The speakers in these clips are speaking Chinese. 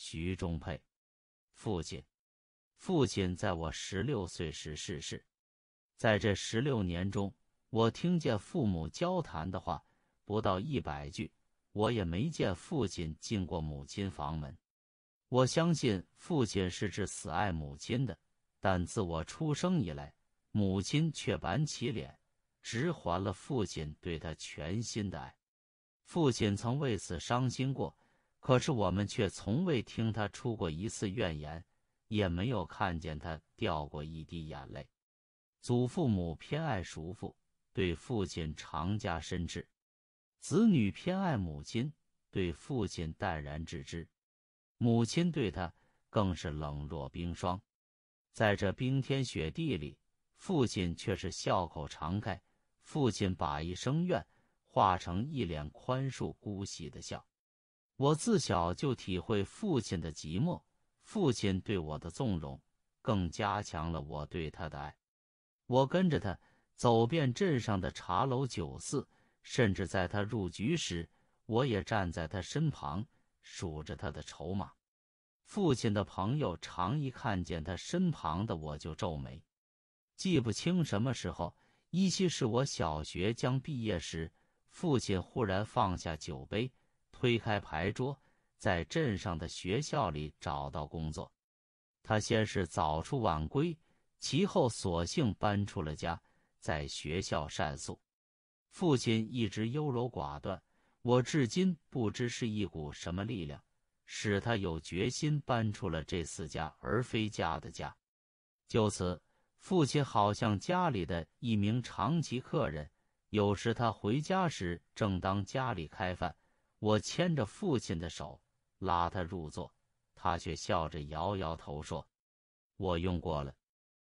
徐中沛，父亲，父亲在我十六岁时逝世，在这十六年中，我听见父母交谈的话不到一百句，我也没见父亲进过母亲房门。我相信父亲是至死爱母亲的，但自我出生以来，母亲却板起脸，直还了父亲对他全心的爱。父亲曾为此伤心过。可是我们却从未听他出过一次怨言，也没有看见他掉过一滴眼泪。祖父母偏爱叔父，对父亲常加深知。子女偏爱母亲，对父亲淡然置之。母亲对他更是冷若冰霜，在这冰天雪地里，父亲却是笑口常开。父亲把一生怨化成一脸宽恕姑息的笑。我自小就体会父亲的寂寞，父亲对我的纵容，更加强了我对他的爱。我跟着他走遍镇上的茶楼酒肆，甚至在他入局时，我也站在他身旁数着他的筹码。父亲的朋友常一看见他身旁的我就皱眉。记不清什么时候，依稀是我小学将毕业时，父亲忽然放下酒杯。推开牌桌，在镇上的学校里找到工作。他先是早出晚归，其后索性搬出了家，在学校膳宿。父亲一直优柔寡断，我至今不知是一股什么力量使他有决心搬出了这四家而非家的家。就此，父亲好像家里的一名长期客人，有时他回家时，正当家里开饭。我牵着父亲的手，拉他入座，他却笑着摇摇头说：“我用过了。”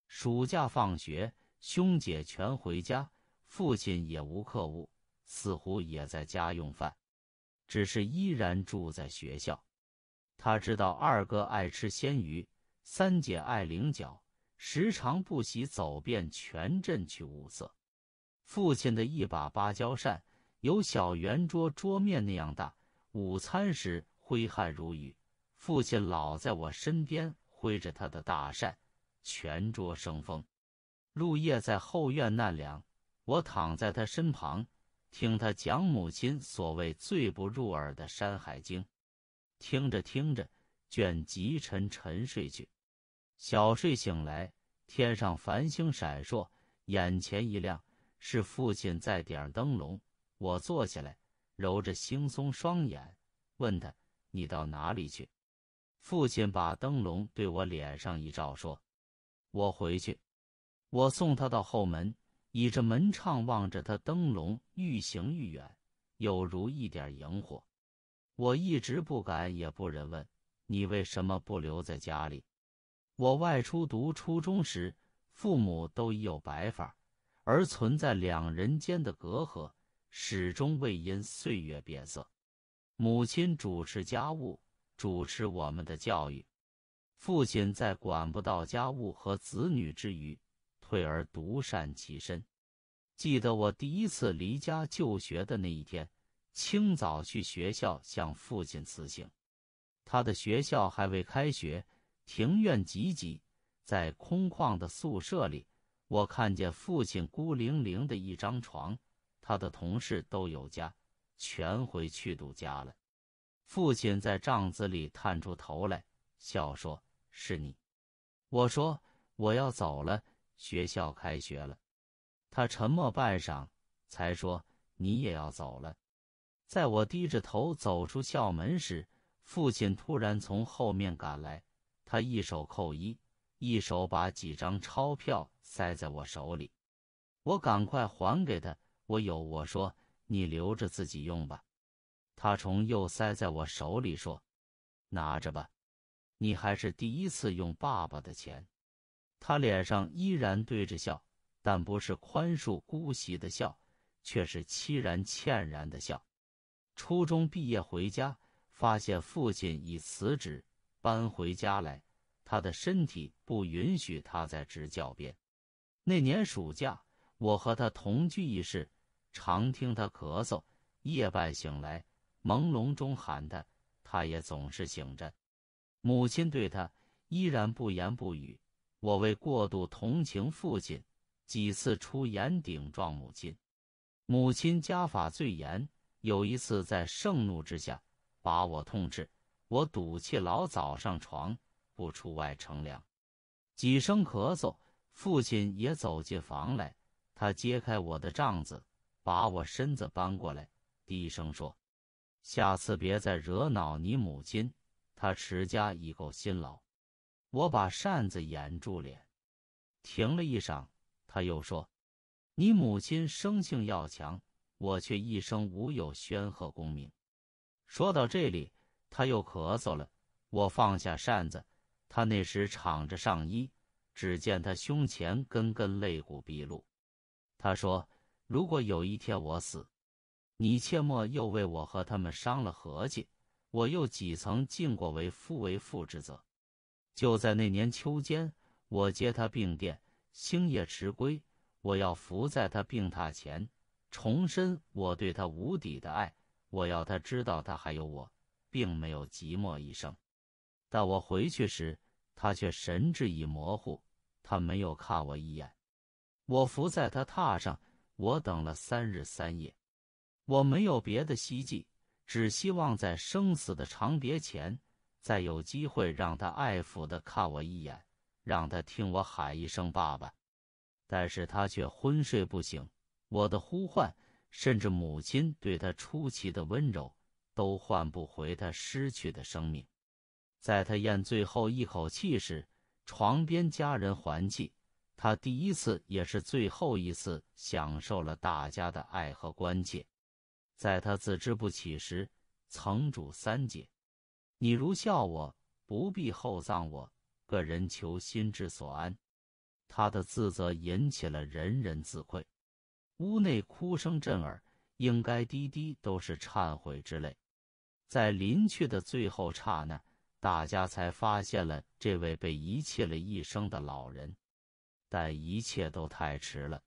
暑假放学，兄姐全回家，父亲也无客物，似乎也在家用饭，只是依然住在学校。他知道二哥爱吃鲜鱼，三姐爱菱角，时常不惜走遍全镇去物色。父亲的一把芭蕉扇。有小圆桌桌面那样大。午餐时挥汗如雨，父亲老在我身边挥着他的大扇，全桌生风。入夜在后院纳凉，我躺在他身旁，听他讲母亲所谓最不入耳的《山海经》，听着听着，倦极沉沉睡去。小睡醒来，天上繁星闪烁，眼前一亮，是父亲在点灯笼。我坐下来，揉着惺忪双眼，问他：“你到哪里去？”父亲把灯笼对我脸上一照，说：“我回去。”我送他到后门，倚着门唱望着他，灯笼愈行愈远，有如一点萤火。我一直不敢也不忍问：“你为什么不留在家里？”我外出读初中时，父母都已有白发，而存在两人间的隔阂。始终未因岁月变色。母亲主持家务，主持我们的教育。父亲在管不到家务和子女之余，退而独善其身。记得我第一次离家就学的那一天，清早去学校向父亲辞行。他的学校还未开学，庭院寂寂，在空旷的宿舍里，我看见父亲孤零零的一张床。他的同事都有家，全回去度假了。父亲在帐子里探出头来，笑说：“是你。”我说：“我要走了，学校开学了。”他沉默半晌，才说：“你也要走了。”在我低着头走出校门时，父亲突然从后面赶来，他一手扣衣，一手把几张钞票塞在我手里。我赶快还给他。我有，我说你留着自己用吧。他从又塞在我手里，说：“拿着吧，你还是第一次用爸爸的钱。”他脸上依然对着笑，但不是宽恕姑息的笑，却是凄然歉然的笑。初中毕业回家，发现父亲已辞职搬回家来，他的身体不允许他在职教边。那年暑假，我和他同居一室。常听他咳嗽，夜半醒来，朦胧中喊他，他也总是醒着。母亲对他依然不言不语。我为过度同情父亲，几次出言顶撞母亲。母亲家法最严，有一次在盛怒之下把我痛斥。我赌气老早上床，不出外乘凉。几声咳嗽，父亲也走进房来，他揭开我的帐子。把我身子搬过来，低声说：“下次别再惹恼你母亲，她持家已够辛劳。”我把扇子掩住脸，停了一晌，他又说：“你母亲生性要强，我却一生无有宣赫功名。”说到这里，他又咳嗽了。我放下扇子，他那时敞着上衣，只见他胸前根根肋骨毕露。他说。如果有一天我死，你切莫又为我和他们伤了和气。我又几曾尽过为夫为父之责？就在那年秋间，我接他病店，星夜迟归。我要伏在他病榻前，重申我对他无底的爱。我要他知道，他还有我，并没有寂寞一生。但我回去时，他却神志已模糊，他没有看我一眼。我伏在他榻上。我等了三日三夜，我没有别的希冀，只希望在生死的长别前，再有机会让他爱抚的看我一眼，让他听我喊一声爸爸。但是他却昏睡不醒，我的呼唤，甚至母亲对他出奇的温柔，都换不回他失去的生命。在他咽最后一口气时，床边家人环泣。他第一次，也是最后一次享受了大家的爱和关切。在他自知不起时，曾主三姐：“你如笑我，不必厚葬我，个人求心之所安。”他的自责引起了人人自愧。屋内哭声震耳，应该滴滴都是忏悔之泪。在临去的最后刹那，大家才发现了这位被遗弃了一生的老人。但一切都太迟了。